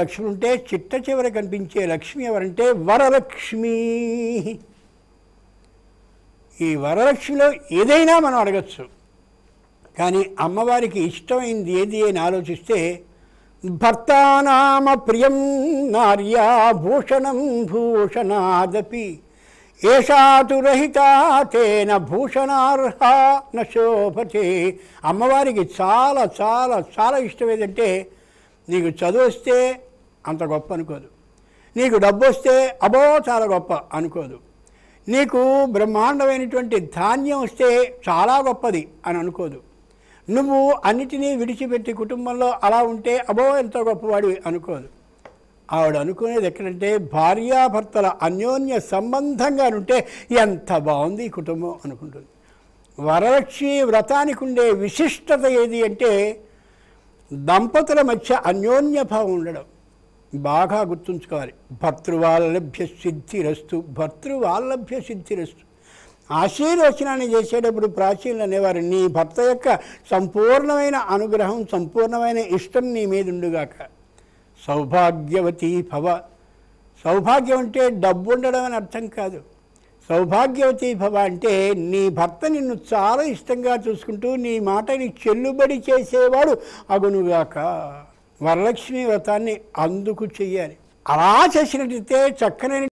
లక్ష్మి ఉంటే చిట్ట చివర కనిపించే లక్ష్మి ఎవరంటే వరలక్ష్మి ఈ వరలక్ష్మిలో ఏదైనా మనం అడగచ్చు కానీ అమ్మవారికి ఇష్టమైంది ఏది అని ఆలోచిస్తే భర్తానామ ప్రియం నార్యా భూషణం భూషణాదపి ఏషాతురహిత తేన భూషణార్హ నశోభతే అమ్మవారికి చాలా చాలా చాలా ఇష్టం ఏదంటే నీకు చదువు వస్తే అంత గొప్ప అనుకోదు నీకు డబ్బు వస్తే అబో చాలా గొప్ప అనుకోదు నీకు బ్రహ్మాండమైనటువంటి ధాన్యం వస్తే చాలా గొప్పది అని అనుకోదు నువ్వు అన్నిటినీ విడిచిపెట్టి కుటుంబంలో అలా ఉంటే అబో ఎంత గొప్పవాడి అనుకోదు ఆవిడ అనుకునేది ఎక్కడంటే భార్యాభర్తల అన్యోన్య సంబంధంగా ఉంటే ఎంత బాగుంది కుటుంబం అనుకుంటుంది వరలక్ష్మి వ్రతానికి ఉండే విశిష్టత ఏది అంటే దంపతుల మధ్య అన్యోన్యభావం ఉండడం బాగా గుర్తుంచుకోవాలి భర్తృవాల్లభ్య సిద్ధిరస్తు భర్తృవాల్లభ్య సిద్ధిరస్తు ఆశీర్వచనాన్ని చేసేటప్పుడు ప్రాచీనులు అనేవారు నీ భర్త యొక్క సంపూర్ణమైన అనుగ్రహం సంపూర్ణమైన ఇష్టం నీ మీద ఉండుగాక సౌభాగ్యవతి భవ సౌభాగ్యం అంటే డబ్బు ఉండడం అని అర్థం కాదు సౌభాగ్యవతి భవ అంటే నీ భర్త నిన్ను చాలా ఇష్టంగా చూసుకుంటూ నీ మాటని చెల్లుబడి చేసేవాడు అగునుగాక వరలక్ష్మి వ్రతాన్ని అందుకు చెయ్యాలి అలా చేసినట్లయితే చక్కనైన